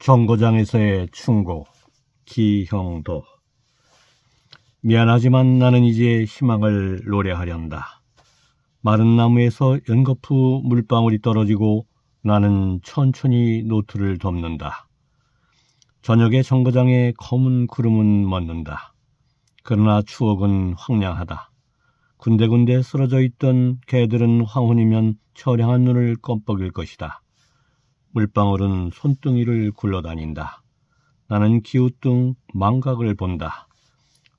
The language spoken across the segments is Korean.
정거장에서의 충고 기형도 미안하지만 나는 이제 희망을 노래하련다. 마른 나무에서 연거푸 물방울이 떨어지고 나는 천천히 노트를 덮는다. 저녁에 정거장에 검은 구름은 멎는다. 그러나 추억은 황량하다. 군데군데 쓰러져 있던 개들은 황혼이면 처량한 눈을 껌뻑일 것이다. 물방울은 손등이를 굴러다닌다. 나는 기우뚱 망각을 본다.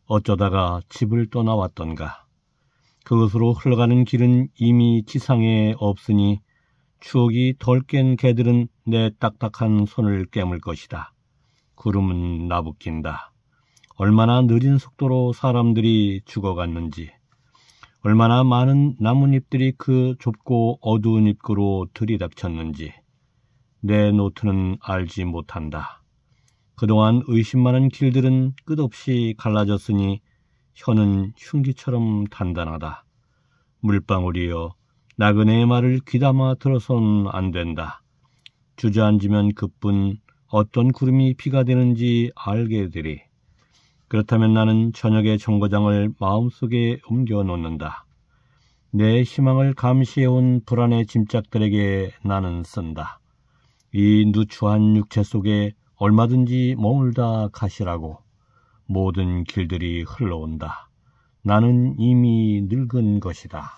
어쩌다가 집을 떠나왔던가. 그것으로 흘러가는 길은 이미 지상에 없으니 추억이 덜 깬 개들은 내 딱딱한 손을 깨물 것이다. 구름은 나부낀다. 얼마나 느린 속도로 사람들이 죽어갔는지, 얼마나 많은 나뭇잎들이 그 좁고 어두운 입구로 들이닥쳤는지, 내 노트는 알지 못한다. 그동안 의심 많은 길들은 끝없이 갈라졌으니 혀는 흉기처럼 단단하다. 물방울이여 나그네의 말을 귀담아 들어선 안 된다. 주저앉으면 그뿐 어떤 구름이 피가 되는지 알게 되리. 그렇다면 나는 저녁의 정거장을 마음속에 옮겨 놓는다. 내 희망을 감시해온 불안의 짐작들에게 나는 쓴다. 이 누추한 육체 속에 얼마든지 머물다 가시라고 모든 길들이 흘러온다. 나는 이미 늙은 것이다.